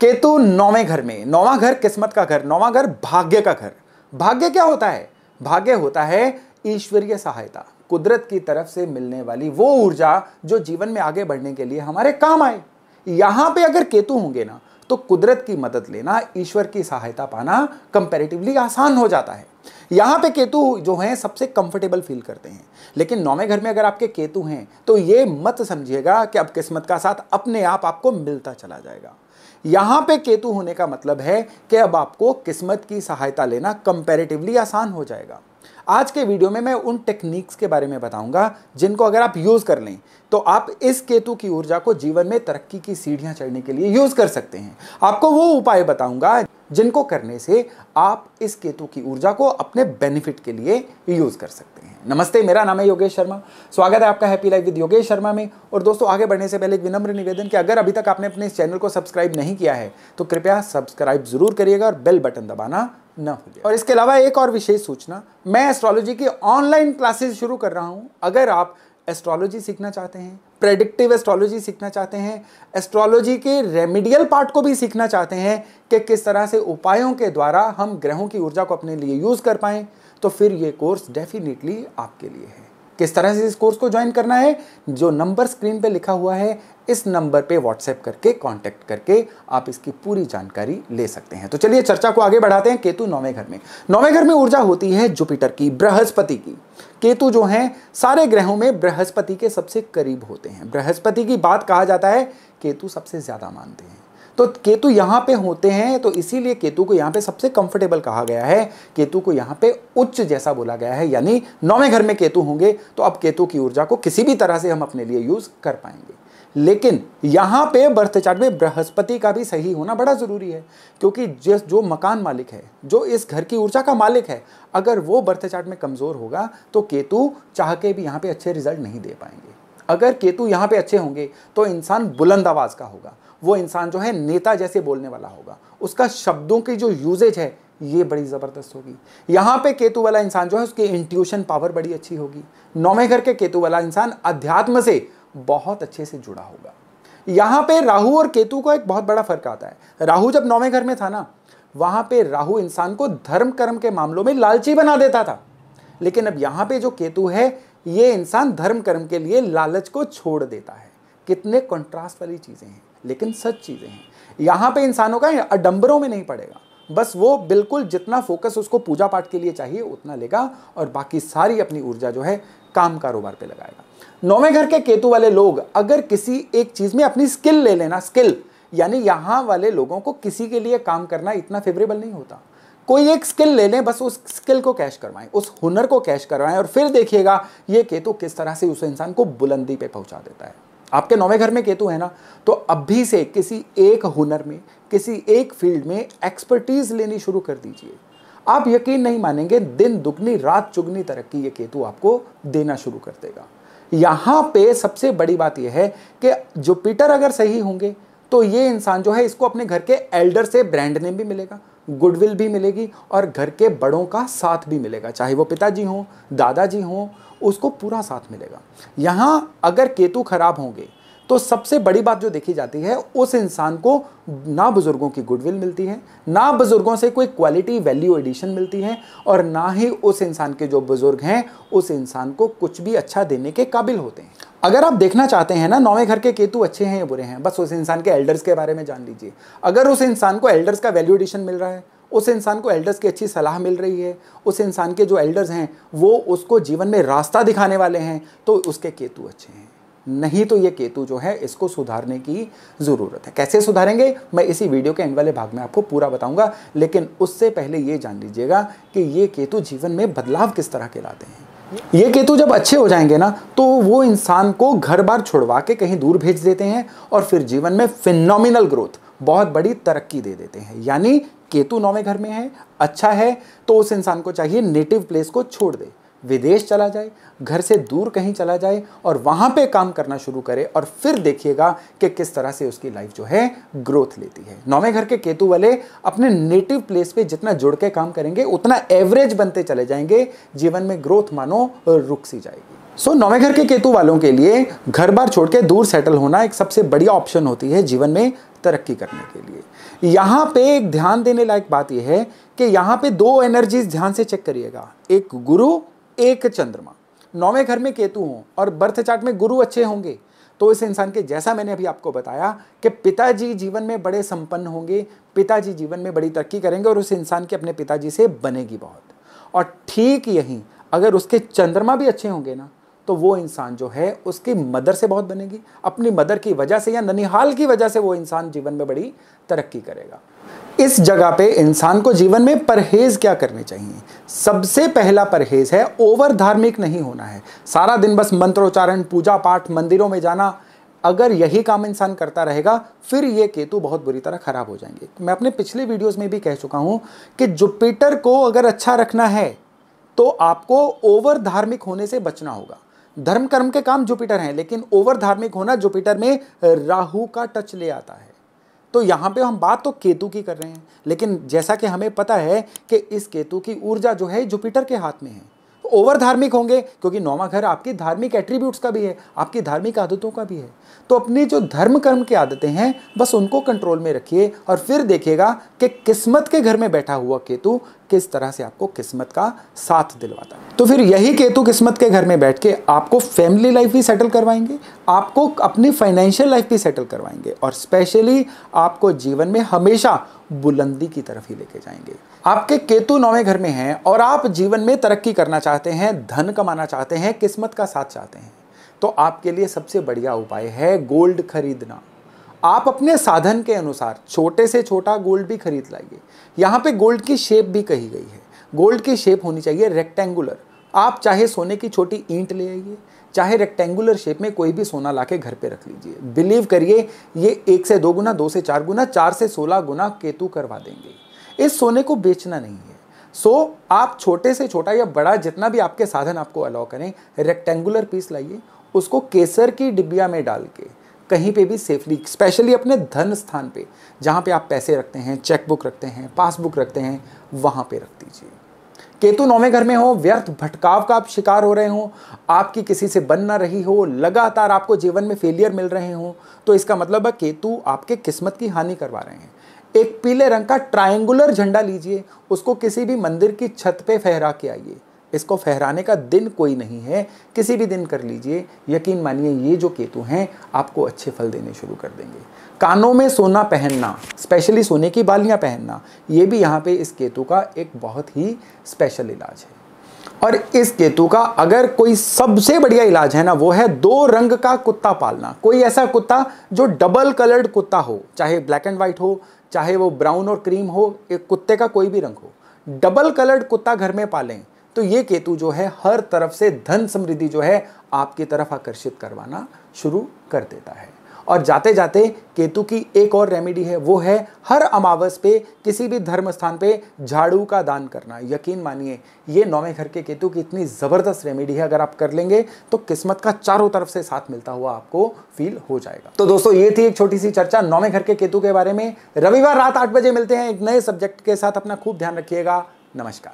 केतु नौवें घर में नौवा घर किस्मत का घर नौवा घर भाग्य का घर भाग्य क्या होता है भाग्य होता है ईश्वरीय सहायता कुदरत की तरफ से मिलने वाली वो ऊर्जा जो जीवन में आगे बढ़ने के लिए हमारे काम आए यहां पे अगर केतु होंगे ना तो कुदरत की मदद लेना ईश्वर की सहायता पाना कंपेरेटिवली आसान हो जाता है यहाँ पे केतु जो हैं सबसे कंफर्टेबल फील करते हैं लेकिन नौवें घर में अगर आपके केतु हैं तो ये मत समझिएगा कि अब किस्मत का साथ अपने आप आपको मिलता चला जाएगा यहां पे केतु होने का मतलब है कि अब आपको किस्मत की सहायता लेना कंपेरेटिवली आसान हो जाएगा आज के वीडियो में मैं उन टेक्निक्स के बारे में बताऊंगा जिनको अगर आप यूज़ कर लें तो आप इस केतु की ऊर्जा को जीवन में तरक्की की सीढ़ियां चढ़ने के लिए यूज़ कर सकते हैं आपको वो उपाय बताऊंगा जिनको करने से आप इस केतु की ऊर्जा को अपने बेनिफिट के लिए यूज़ कर सकते हैं नमस्ते मेरा नाम है योगेश शर्मा स्वागत है आपका happy life with Yogesh Sharma में और दोस्तों आगे बढ़ने से पहले एक विनम्र निवेदन कि अगर अभी तक आपने अपने इस चैनल को सब्सक्राइब नहीं किया है तो कृपया सब्सक्राइब जरूर करिएगा और बेल बटन दबाना ना हो और इसके अलावा एक और विशेष सूचना मैं एस्ट्रोलॉजी की ऑनलाइन क्लासेस शुरू कर रहा हूँ अगर आप एस्ट्रोलॉजी सीखना चाहते हैं प्रेडिक्टिव एस्ट्रोलॉजी सीखना चाहते हैं एस्ट्रोलॉजी के रेमिडियल पार्ट को भी सीखना चाहते हैं कि किस तरह से उपायों के द्वारा हम ग्रहों की ऊर्जा को अपने लिए यूज़ कर पाएँ तो फिर ये कोर्स डेफिनेटली आपके लिए है किस तरह से इस कोर्स को ज्वाइन करना है जो नंबर स्क्रीन पे लिखा हुआ है इस नंबर पे व्हाट्सएप करके कांटेक्ट करके आप इसकी पूरी जानकारी ले सकते हैं तो चलिए चर्चा को आगे बढ़ाते हैं केतु नौवें घर में नौवें घर में ऊर्जा होती है जुपिटर की बृहस्पति की केतु जो है सारे ग्रहों में बृहस्पति के सबसे करीब होते हैं बृहस्पति की बात कहा जाता है केतु सबसे ज़्यादा मानते हैं तो केतु यहाँ पे होते हैं तो इसीलिए केतु को यहाँ पे सबसे कंफर्टेबल कहा गया है केतु को यहाँ पे उच्च जैसा बोला गया है यानी नौवें घर में केतु होंगे तो अब केतु की ऊर्जा को किसी भी तरह से हम अपने लिए यूज़ कर पाएंगे लेकिन यहाँ पे बर्थ चार्ट में बृहस्पति का भी सही होना बड़ा ज़रूरी है क्योंकि जिस जो मकान मालिक है जो इस घर की ऊर्जा का मालिक है अगर वो बर्थ चार्ट में कमज़ोर होगा तो केतु चाह के भी यहाँ पे अच्छे रिजल्ट नहीं दे पाएंगे अगर केतु यहाँ पे अच्छे होंगे तो इंसान बुलंद आवाज़ का होगा वो इंसान जो है नेता जैसे बोलने वाला होगा उसका शब्दों की जो यूजेज है ये बड़ी ज़बरदस्त होगी यहाँ पे केतु वाला इंसान जो है उसकी इंट्यूशन पावर बड़ी अच्छी होगी नौवें घर के केतु वाला इंसान अध्यात्म से बहुत अच्छे से जुड़ा होगा यहाँ पे राहु और केतु का एक बहुत बड़ा फर्क आता है राहु जब नौवें घर में था ना वहाँ पे राहु इंसान को धर्म कर्म के मामलों में लालची बना देता था लेकिन अब यहाँ पे जो केतु है ये इंसान धर्म कर्म के लिए लालच को छोड़ देता है कितने कॉन्ट्रास्ट वाली चीज़ें हैं लेकिन सच चीज़ें हैं यहाँ पे इंसानों का अडम्बरों में नहीं पड़ेगा बस वो बिल्कुल जितना फोकस उसको पूजा पाठ के लिए चाहिए उतना लेगा और बाकी सारी अपनी ऊर्जा जो है काम कारोबार पे लगाएगा नौवें घर के केतु वाले लोग अगर किसी एक चीज़ में अपनी स्किल ले लेना स्किल यानी यहाँ वाले लोगों को किसी के लिए काम करना इतना फेवरेबल नहीं होता कोई एक स्किल ले लें बस उस स्किल को कैश करवाएं उस हुनर को कैश करवाएं और फिर देखिएगा ये केतु किस तरह से उस इंसान को बुलंदी पे पहुंचा देता है आपके नौवे घर में केतु है ना तो अभी से किसी एक हुनर में किसी एक फील्ड में एक्सपर्टीज लेनी शुरू कर दीजिए आप यकीन नहीं मानेंगे दिन दुगनी रात चुगनी तरक्की ये केतु आपको देना शुरू कर देगा यहां पे सबसे बड़ी बात यह है कि जुपिटर अगर सही होंगे तो ये इंसान जो है इसको अपने घर के एल्डर से ब्रांड नेम भी मिलेगा गुडविल भी मिलेगी और घर के बड़ों का साथ भी मिलेगा चाहे वो पिताजी हों दादाजी हों उसको पूरा साथ मिलेगा यहाँ अगर केतु खराब होंगे तो सबसे बड़ी बात जो देखी जाती है उस इंसान को ना बुजुर्गों की गुडविल मिलती है ना बुजुर्गों से कोई क्वालिटी वैल्यू एडिशन मिलती है और ना ही उस इंसान के जो बुजुर्ग हैं उस इंसान को कुछ भी अच्छा देने के काबिल होते हैं अगर आप देखना चाहते हैं ना नौवें घर के केतु अच्छे हैं या बुरे हैं बस उस इंसान के एल्डर्स के बारे में जान लीजिए अगर उस इंसान को एल्डर्स का वैल्यू एडिशन मिल रहा है उस इंसान को एल्डर्स की अच्छी सलाह मिल रही है उस इंसान के जो एल्डर्स हैं वो उसको जीवन में रास्ता दिखाने वाले हैं तो उसके केतु अच्छे हैं नहीं तो ये केतु जो है इसको सुधारने की ज़रूरत है कैसे सुधारेंगे मैं इसी वीडियो के एंड वाले भाग में आपको पूरा बताऊंगा लेकिन उससे पहले ये जान लीजिएगा कि ये केतु जीवन में बदलाव किस तरह के लाते हैं ये केतु जब अच्छे हो जाएंगे ना तो वो इंसान को घर बार छुड़वा के कहीं दूर भेज देते हैं और फिर जीवन में फिनोमिनल ग्रोथ बहुत बड़ी तरक्की दे देते हैं यानी केतु नौवें घर में है अच्छा है तो उस इंसान को चाहिए नेटिव प्लेस को छोड़ दे विदेश चला जाए घर से दूर कहीं चला जाए और वहाँ पे काम करना शुरू करे और फिर देखिएगा कि किस तरह से उसकी लाइफ जो है ग्रोथ लेती है नौवें घर के केतु वाले अपने नेटिव प्लेस पे जितना जुड़ के काम करेंगे उतना एवरेज बनते चले जाएंगे जीवन में ग्रोथ मानो रुक सी जाएगी सो so, नौवे घर के केतु वालों के लिए घर बार छोड़ के दूर सेटल होना एक सबसे बड़ी ऑप्शन होती है जीवन में तरक्की करने के लिए यहाँ पे एक ध्यान देने लायक बात यह है कि यहाँ पे दो एनर्जीज ध्यान से चेक करिएगा एक गुरु एक चंद्रमा नौवे घर में केतु हों और बर्थ चार्ट में गुरु अच्छे होंगे तो इस इंसान के जैसा मैंने अभी आपको बताया कि पिताजी जीवन में बड़े संपन्न होंगे पिताजी जीवन में बड़ी तरक्की करेंगे और उस इंसान के अपने पिताजी से बनेगी बहुत और ठीक यहीं अगर उसके चंद्रमा भी अच्छे होंगे ना तो वो इंसान जो है उसकी मदर से बहुत बनेगी अपनी मदर की वजह से या ननिहाल की वजह से वो इंसान जीवन में बड़ी तरक्की करेगा इस जगह पे इंसान को जीवन में परहेज क्या करने चाहिए सबसे पहला परहेज है ओवर धार्मिक नहीं होना है सारा दिन बस मंत्रोच्चारण पूजा पाठ मंदिरों में जाना अगर यही काम इंसान करता रहेगा फिर ये केतु बहुत बुरी तरह खराब हो जाएंगे मैं अपने पिछले वीडियोस में भी कह चुका हूं कि जुपिटर को अगर अच्छा रखना है तो आपको ओवर धार्मिक होने से बचना होगा धर्म कर्म के काम जुपिटर हैं लेकिन ओवर धार्मिक होना जुपिटर में राहु का टच ले आता है तो यहाँ पे हम बात तो केतु की कर रहे हैं लेकिन जैसा कि हमें पता है कि इस केतु की ऊर्जा जो है जुपिटर के हाथ में है तो ओवर धार्मिक होंगे क्योंकि नौवा घर आपकी धार्मिक एट्रीब्यूट्स का भी है आपकी धार्मिक आदतों का भी है तो अपनी जो धर्म कर्म की आदतें हैं बस उनको कंट्रोल में रखिए और फिर देखिएगा कि किस्मत के घर में बैठा हुआ केतु किस तरह से आपको किस्मत का साथ दिलवाता है तो फिर यही केतु किस्मत के घर में बैठ के आपको फैमिली लाइफ भी सेटल करवाएंगे आपको अपनी फाइनेंशियल लाइफ भी सेटल करवाएंगे और स्पेशली आपको जीवन में हमेशा बुलंदी की तरफ ही लेके जाएंगे आपके केतु नौवें घर में हैं और आप जीवन में तरक्की करना चाहते हैं धन कमाना चाहते हैं किस्मत का साथ चाहते हैं तो आपके लिए सबसे बढ़िया उपाय है गोल्ड खरीदना आप अपने साधन के अनुसार छोटे से छोटा गोल्ड भी खरीद लाइए यहाँ पे गोल्ड की शेप भी कही गई है गोल्ड की शेप होनी चाहिए रेक्टेंगुलर आप चाहे सोने की छोटी ईंट ले आइए चाहे रेक्टेंगुलर शेप में कोई भी सोना लाके घर पे रख लीजिए बिलीव करिए ये एक से दो गुना दो से चार गुना चार से सोलह गुना केतु करवा देंगे इस सोने को बेचना नहीं है सो so, आप छोटे से छोटा या बड़ा जितना भी आपके साधन आपको अलाउ करें रेक्टेंगुलर पीस लाइए उसको केसर की डिब्बिया में डाल के कहीं पे भी सेफली स्पेशली अपने धन स्थान पे जहाँ पे आप पैसे रखते हैं चेकबुक रखते हैं पासबुक रखते हैं वहाँ पे रख दीजिए केतु नौवें घर में हो व्यर्थ भटकाव का आप शिकार हो रहे हो आपकी किसी से बन ना रही हो लगातार आपको जीवन में फेलियर मिल रहे हो तो इसका मतलब है केतु आपके किस्मत की हानि करवा रहे हैं एक पीले रंग का ट्रायंगुलर झंडा लीजिए उसको किसी भी मंदिर की छत पे फहरा के आइए इसको फहराने का दिन कोई नहीं है किसी भी दिन कर लीजिए यकीन मानिए ये जो केतु हैं आपको अच्छे फल देने शुरू कर देंगे कानों में सोना पहनना स्पेशली सोने की बालियां पहनना ये भी यहाँ पे इस केतु का एक बहुत ही स्पेशल इलाज है और इस केतु का अगर कोई सबसे बढ़िया इलाज है ना वो है दो रंग का कुत्ता पालना कोई ऐसा कुत्ता जो डबल कलर्ड कुत्ता हो चाहे ब्लैक एंड वाइट हो चाहे वो ब्राउन और क्रीम हो एक कुत्ते का कोई भी रंग हो डबल कलर्ड कुत्ता घर में पालें तो ये केतु जो है हर तरफ से धन समृद्धि जो है आपकी तरफ आकर्षित करवाना शुरू कर देता है और जाते जाते केतु की एक और रेमेडी है वो है हर अमावस पे किसी भी धर्म स्थान पे झाड़ू का दान करना यकीन मानिए ये नौवें घर के केतु की इतनी ज़बरदस्त रेमेडी है अगर आप कर लेंगे तो किस्मत का चारों तरफ से साथ मिलता हुआ आपको फील हो जाएगा तो दोस्तों ये थी एक छोटी सी चर्चा नौवें घर के केतु के बारे में रविवार रात आठ बजे मिलते हैं एक नए सब्जेक्ट के साथ अपना खूब ध्यान रखिएगा नमस्कार